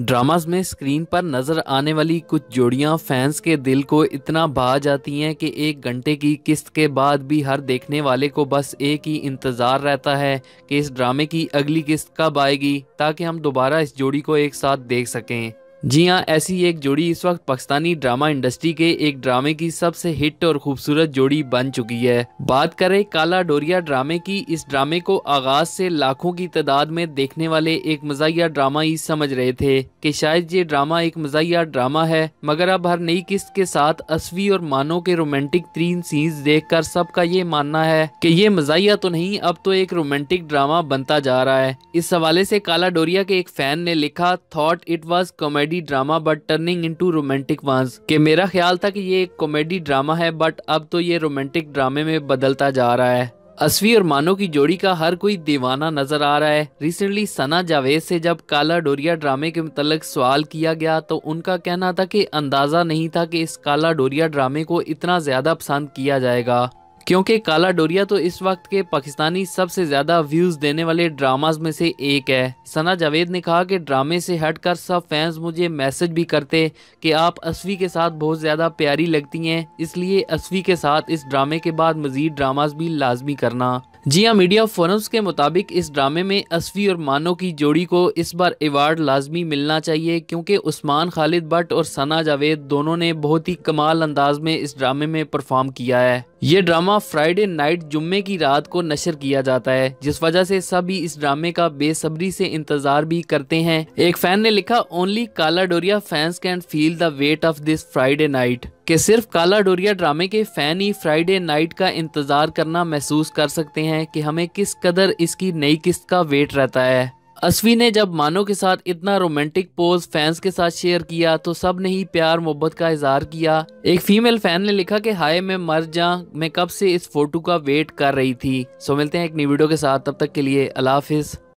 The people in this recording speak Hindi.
ड्रामास में स्क्रीन पर नजर आने वाली कुछ जोड़ियां फैंस के दिल को इतना भा जाती हैं कि एक घंटे की किस्त के बाद भी हर देखने वाले को बस एक ही इंतज़ार रहता है कि इस ड्रामे की अगली किस्त कब आएगी ताकि हम दोबारा इस जोड़ी को एक साथ देख सकें जी हाँ ऐसी एक जोड़ी इस वक्त पाकिस्तानी ड्रामा इंडस्ट्री के एक ड्रामे की सबसे हिट और खूबसूरत जोड़ी बन चुकी है बात करें काला डोरिया ड्रामे की इस ड्रामे को आगाज से लाखों की तादाद में देखने वाले एक मजाया ड्रामा ही समझ रहे थे कि शायद ये ड्रामा एक मजाया ड्रामा है मगर अब हर नई किस्त के साथ असवी और मानो के रोमांटिक तीन सीन्स देख कर सबका ये मानना है की ये मजाया तो नहीं अब तो एक रोमांटिक ड्रामा बनता जा रहा है इस हवाले से काला डोरिया के एक फैन ने लिखा thought it was comedy comedy drama but turning into romantic ones के मेरा ख्याल था कि ये एक कॉमेडी ड्रामा है बट अब तो ये रोमांटिक ड्रामे में बदलता जा रहा है असवी और मानो की जोड़ी का हर कोई दीवाना नजर आ रहा है रिसेंटली सना जावेद से जब काला डोरिया ड्रामे के मतलब सवाल किया गया तो उनका कहना था कि अंदाजा नहीं था कि इस काला डोरिया ड्रामे को इतना ज्यादा पसंद किया जाएगा क्योंकि काला डोरिया तो इस वक्त के पाकिस्तानी सबसे ज़्यादा व्यूज़ देने वाले ड्रामाज में से एक है सना जावेद ने कहा कि ड्रामे से हटकर सब फैंस मुझे मैसेज भी करते कि आप असवी के साथ बहुत ज़्यादा प्यारी लगती हैं इसलिए असवी के साथ इस ड्रामे के बाद मज़ीद ड्रामाज भी लाजमी करना जी हाँ मीडिया फोरम्स के मुताबिक इस ड्रामे में असवी और मानो की जोड़ी को इस बार एवार्ड लाजमी मिलना चाहिए क्योंकि उस्मान खालिद भट्ट और सना जावेद दोनों ने बहुत ही कमाल अंदाज में इस ड्रामे में परफॉर्म किया है ये ड्रामा फ्राइडे नाइट जुम्मे की रात को नशर किया जाता है जिस वजह से सभी इस ड्रामे का बेसब्री से इंतजार भी करते हैं एक फैन ने लिखा only Kala Doriya fans can feel the weight of this Friday night के सिर्फ काला डोरिया ड्रामे के फैन ही फ्राइडे नाइट का इंतजार करना महसूस कर सकते हैं हैं कि हमें किस कदर इसकी नई किस्त का वेट रहता है असवी ने जब मानो के साथ इतना रोमांटिक पोज फैंस के साथ शेयर किया तो सब ने ही प्यार मोहब्बत का इजहार किया एक फीमेल फैन ने लिखा कि हाय मैं मर जा मैं कब से इस फोटो का वेट कर रही थी सो मिलते हैं एक नई वीडियो के साथ तब तक के लिए अलाफिज